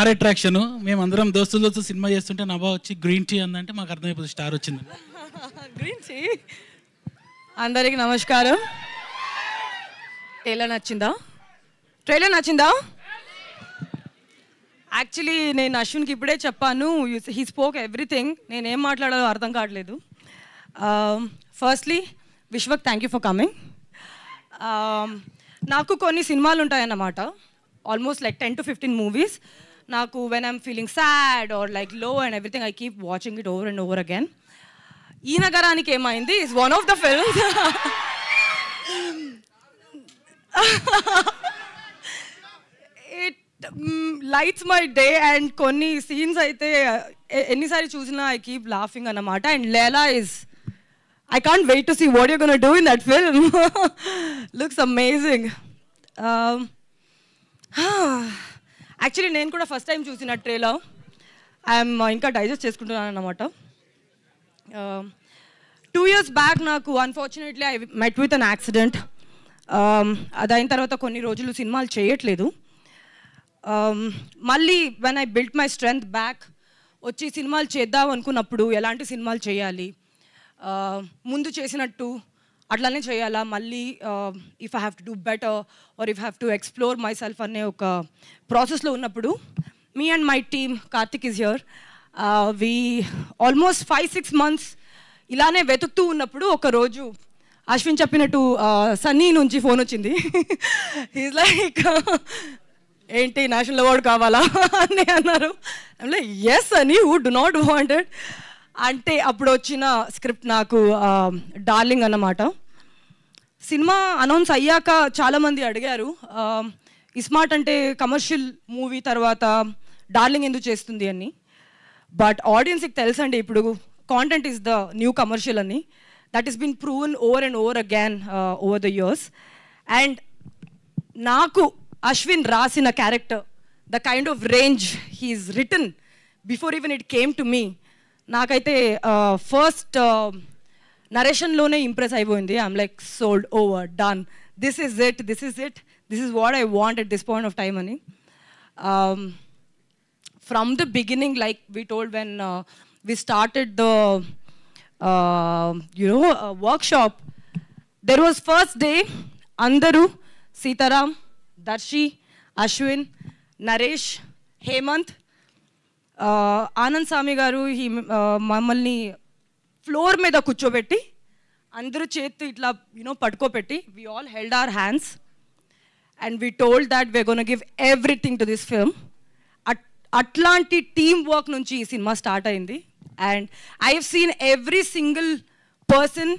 Star attraction మేము అందరం దోస్తులతో cinema చేస్తుంటే నభా వచ్చి గ్రీన్ టీ అందంటే మాకు అర్థమైపోతుంది స్టార్ వచ్చింది గ్రీన్ టీ అందరికి నమస్కారం ట్రైలర్ నచ్చిందా ట్రైలర్ నచ్చిందా యాక్చువల్లీ నేను అశ్విన్కి ఇప్పుడే చెప్పాను హీ స్పోక్ ఎవ్రీథింగ్ నేను ఏం మాట్లాడాలో అర్థం కావట్లేదు firstly Vishwak thank you for coming నాకు కొన్ని సినిమాలు ఉంటాయన్నమాట almost like ten to fifteen movies Naku, when I'm feeling sad or like low and everything, I keep watching it over and over again. Inagaraniki Emaindi is one of the films. it mm, lights my day and కొన్ని scenes అయితే ఎన్నిసారి I keep laughing laughing amata. And లేలా is. I can't wait to see what you're going to do in that film. Looks amazing. Um, ah. Actually నేను కూడా first time చూసిన ట్రేలో I'm uh, ఇంకా digest చేసుకుంటున్నాను అనమాట టూ ఇయర్స్ బ్యాక్ నాకు unfortunately I met with an accident అదైన తర్వాత కొన్ని రోజులు సినిమాలు చేయట్లేదు um, మళ్ళీ when I built my strength back వచ్చి సినిమాలు చేద్దాం అనుకున్నప్పుడు ఎలాంటి సినిమాలు చేయాలి uh, ముందు చేసినట్టు అట్లానే చేయాలా మళ్ళీ if I have to do better or if have to explore myself అనే ఒక ప్రాసెస్లో ఉన్నప్పుడు మీ and my team Karthik is here we almost five six months ఇలానే వెతుకుతూ ఉన్నప్పుడు ఒక రోజు అశ్విన్ చెప్పినట్టు సన్నీ నుంచి ఫోన్ వచ్చింది ఈజ్ లైక్ ఏంటి నేషనల్ అవార్డు కావాలా అని అన్నారు ఎస్ అని హూ డు నాట్ వాంటెడ్ అంటే అప్పుడు వచ్చిన స్క్రిప్ట్ నాకు డార్లింగ్ అన్నమాట సినిమా అనౌన్స్ అయ్యాక చాలామంది అడిగారు ఇస్మార్ట్ అంటే కమర్షియల్ మూవీ తర్వాత డార్లింగ్ ఎందుకు చేస్తుంది అని బట్ ఆడియన్స్కి తెలుసండి ఇప్పుడు content is the new commercial అని that is been proven over and over again over the years and నాకు అశ్విన్ రాసిన character the kind of range he's written before even it came to me నాకైతే first నరేషన్లోనే impress అయిపోయింది I'm like sold over done this is it this is it this is what I want at this point of time అని from the beginning like we told when we started the you know workshop there was first day అందరూ సీతారాం దర్శి అశ్విన్ నరేష్ హేమంత్ ఆనంద్ స్వామి గారు ఈ మమ్మల్ని floor మీద కూర్చోబెట్టి అందరూ చేతి ఇట్లా యూనో పట్టుకోపెట్టి we all held our hands and we told that we gonna give everything to this film అట్లాంటి టీమ్ వర్క్ నుంచి ఈ సినిమా స్టార్ట్ అయింది and I have seen every single person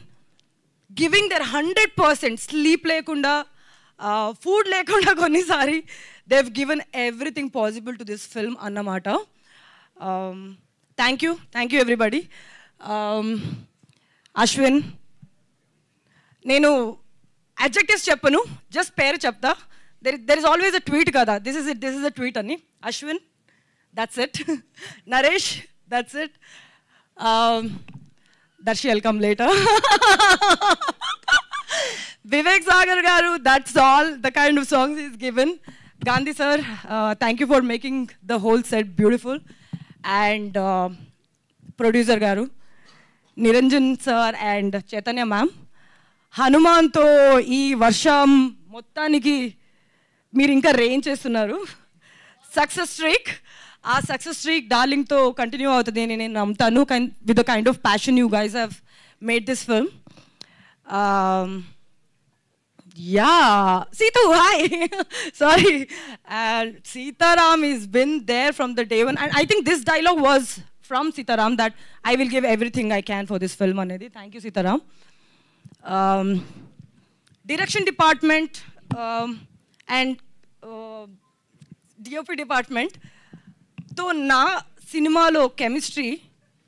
giving their hundred percent sleep లేకుండా food లేకుండా కొన్నిసారి they have given everything possible to this film అన్నమాట thank you thank you everybody Ashwin నేను అడ్జెక్టివ్స్ చెప్పను జస్ట్ పేరు చెప్తా there there is always a tweet కదా this is it this is a tweet అని Ashwin that's it Naresh that's it Darshi welcome later Vivek Sagar గారు that's all the kind of songs is given Gandhi sir thank you for making the whole set beautiful and producer గారు Niranjan sir and Chaitanya ma'am హనుమాన్తో ఈ వర్షం మొత్తానికి మీరు ఇంకా range చేస్తున్నారు సక్సెస్ స్ట్రీక్ ఆ సక్సెస్ స్ట్రీక్ డార్లింగ్తో కంటిన్యూ అవుతుంది అని నేను నమ్ముతాను with kind of passion you guys have made this film Yeah, Situ, hi. Sorry. And uh, Sitaram has been there from the day one. And I think this dialogue was from Sitaram that I will give everything I can for this film, Anadi. Thank you, Sitaram. Um, direction department um, and uh, DOP department. So na cinema chemistry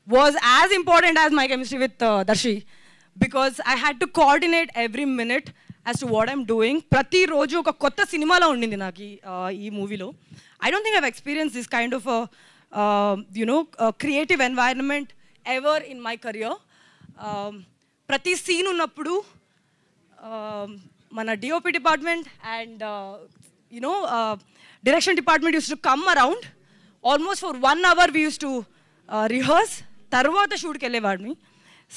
was as important as my chemistry with uh, Darshi because I had to coordinate every minute as to what I'm doing ప్రతిరోజు ఒక కొత్త సినిమాలో ఉండింది నాకు ఈ ఈ మూవీలో I don't think I've experience this kind of you know creative environment ever in my career ప్రతి సీన్ ఉన్నప్పుడు మన DOP department and you know direction department use to come around almost for one hour we use to rehearse తర్వాత షూట్కి వెళ్ళేవాడిని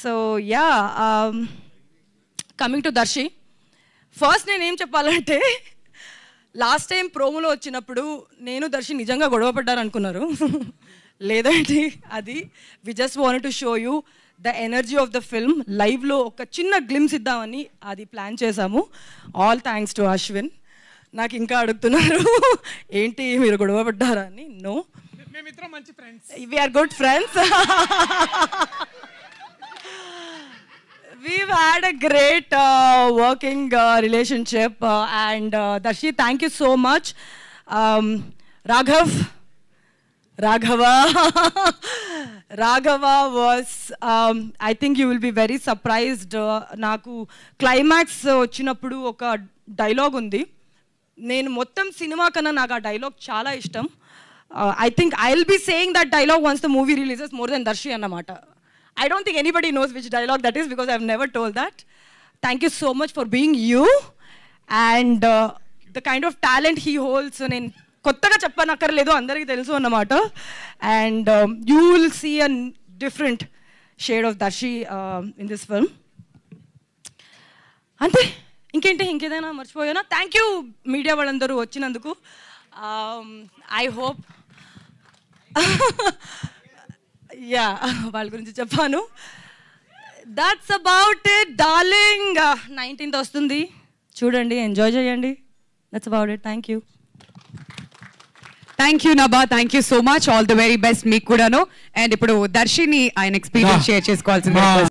so yeah coming to Darshi first నేనేం చెప్పాలంటే last time ప్రోమోలో వచ్చినప్పుడు నేను దర్శి నిజంగా గొడవ పడ్డారనుకున్నారు లేదండి అది we just want to show you the energy of the film లైవ్లో ఒక చిన్న గ్లిమ్స్ ఇద్దామని అది ప్లాన్ చేశాము ఆల్ థ్యాంక్స్ టు అశ్విన్ నాకు ఇంకా అడుగుతున్నారు ఏంటి మీరు గొడవ పడ్డారా అని నో మేమిద్దరం మంచి friends we are good friends had a great uh, working uh, relationship. Uh, and Darshi, thank you so much. Um, Raghav, Raghava, Raghava was, um, I think you will be very surprised. Naku climax వచ్చినప్పుడు ఒక dialogue ఉంది నేను మొత్తం cinema కన్నా నాకు ఆ dialogue చాలా ఇష్టం I think I will be saying that dialogue once the movie releases more than Darshi అన్నమాట I don't think anybody knows which dialogue that is because I've never told that. Thank you so much for being you and uh, the kind of talent he holds. నేను కొత్తగా చెప్పనక్కర్లేదు అందరికీ తెలుసు అన్నమాట and you will see a different shade of Darshi in this film అంతే ఇంకేంటి ఇంకేదైనా మర్చిపోయానా thank you media వాళ్ళందరూ వచ్చినందుకు ఐ హోప్ యా వాళ్ళ గురించి చెప్పాను that's about it Darling nineteenth వస్తుంది చూడండి ఎంజాయ్ చేయండి that's about it thank you thank you Naba thank you so much all the very best మీకు కూడాను అండ్ ఇప్పుడు దర్శిని ఆయన ఎక్స్పీరియన్స్ షేర్ చేసుకోవాల్సింది